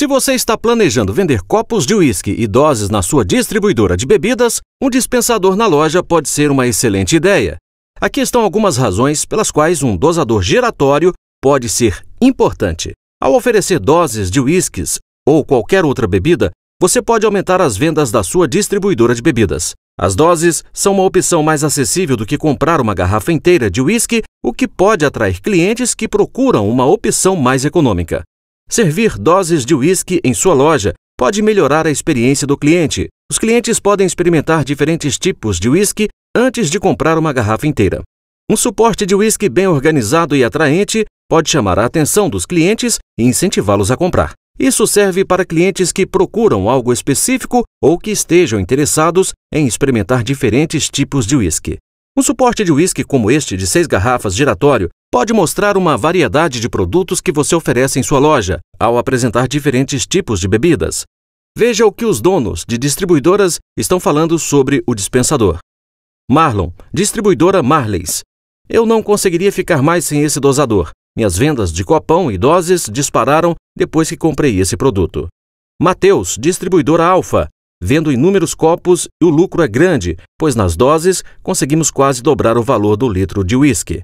Se você está planejando vender copos de uísque e doses na sua distribuidora de bebidas, um dispensador na loja pode ser uma excelente ideia. Aqui estão algumas razões pelas quais um dosador giratório pode ser importante. Ao oferecer doses de uísques ou qualquer outra bebida, você pode aumentar as vendas da sua distribuidora de bebidas. As doses são uma opção mais acessível do que comprar uma garrafa inteira de uísque, o que pode atrair clientes que procuram uma opção mais econômica. Servir doses de uísque em sua loja pode melhorar a experiência do cliente. Os clientes podem experimentar diferentes tipos de uísque antes de comprar uma garrafa inteira. Um suporte de uísque bem organizado e atraente pode chamar a atenção dos clientes e incentivá-los a comprar. Isso serve para clientes que procuram algo específico ou que estejam interessados em experimentar diferentes tipos de uísque. Um suporte de uísque como este de seis garrafas giratório Pode mostrar uma variedade de produtos que você oferece em sua loja, ao apresentar diferentes tipos de bebidas. Veja o que os donos de distribuidoras estão falando sobre o dispensador. Marlon, distribuidora Marleys. Eu não conseguiria ficar mais sem esse dosador. Minhas vendas de copão e doses dispararam depois que comprei esse produto. Mateus, distribuidora Alfa. Vendo inúmeros copos e o lucro é grande, pois nas doses conseguimos quase dobrar o valor do litro de uísque.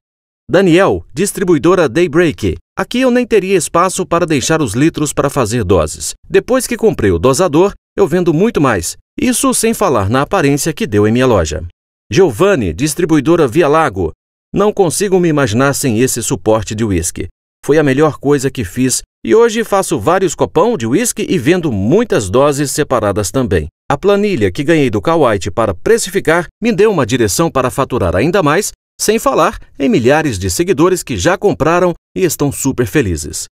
Daniel, distribuidora Daybreak. Aqui eu nem teria espaço para deixar os litros para fazer doses. Depois que comprei o dosador, eu vendo muito mais. Isso sem falar na aparência que deu em minha loja. Giovanni, distribuidora Via Lago. Não consigo me imaginar sem esse suporte de uísque. Foi a melhor coisa que fiz e hoje faço vários copão de uísque e vendo muitas doses separadas também. A planilha que ganhei do Kawhite para precificar me deu uma direção para faturar ainda mais sem falar em milhares de seguidores que já compraram e estão super felizes.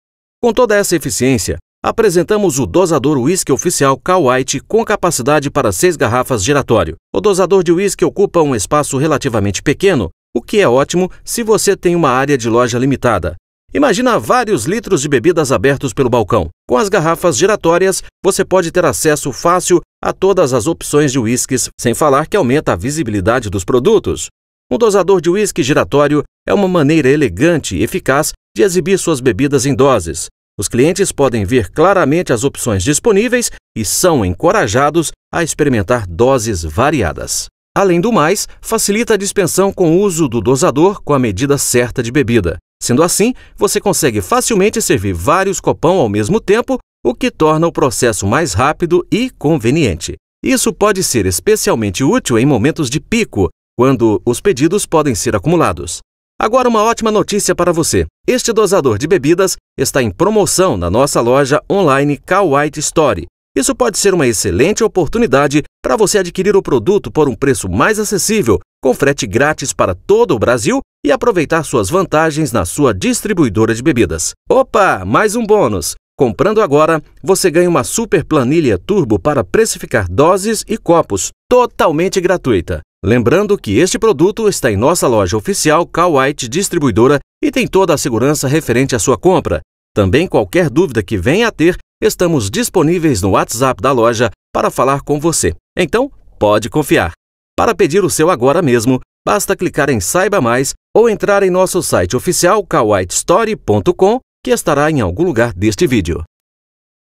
Com toda essa eficiência, apresentamos o dosador Whisky Oficial Cal com capacidade para 6 garrafas giratório. O dosador de whisky ocupa um espaço relativamente pequeno, o que é ótimo se você tem uma área de loja limitada. Imagina vários litros de bebidas abertos pelo balcão. Com as garrafas giratórias, você pode ter acesso fácil a todas as opções de uísques, sem falar que aumenta a visibilidade dos produtos. Um dosador de uísque giratório é uma maneira elegante e eficaz de exibir suas bebidas em doses. Os clientes podem ver claramente as opções disponíveis e são encorajados a experimentar doses variadas. Além do mais, facilita a dispensão com o uso do dosador com a medida certa de bebida. Sendo assim, você consegue facilmente servir vários copão ao mesmo tempo, o que torna o processo mais rápido e conveniente. Isso pode ser especialmente útil em momentos de pico, quando os pedidos podem ser acumulados. Agora, uma ótima notícia para você: este dosador de bebidas está em promoção na nossa loja online Cal Story. Store. Isso pode ser uma excelente oportunidade para você adquirir o produto por um preço mais acessível, com frete grátis para todo o Brasil e aproveitar suas vantagens na sua distribuidora de bebidas. Opa, mais um bônus! Comprando agora, você ganha uma super planilha turbo para precificar doses e copos totalmente gratuita. Lembrando que este produto está em nossa loja oficial Cowhite Distribuidora e tem toda a segurança referente à sua compra. Também qualquer dúvida que venha a ter, estamos disponíveis no WhatsApp da loja para falar com você. Então, pode confiar. Para pedir o seu agora mesmo, basta clicar em Saiba Mais ou entrar em nosso site oficial kawhitestore.com, que estará em algum lugar deste vídeo.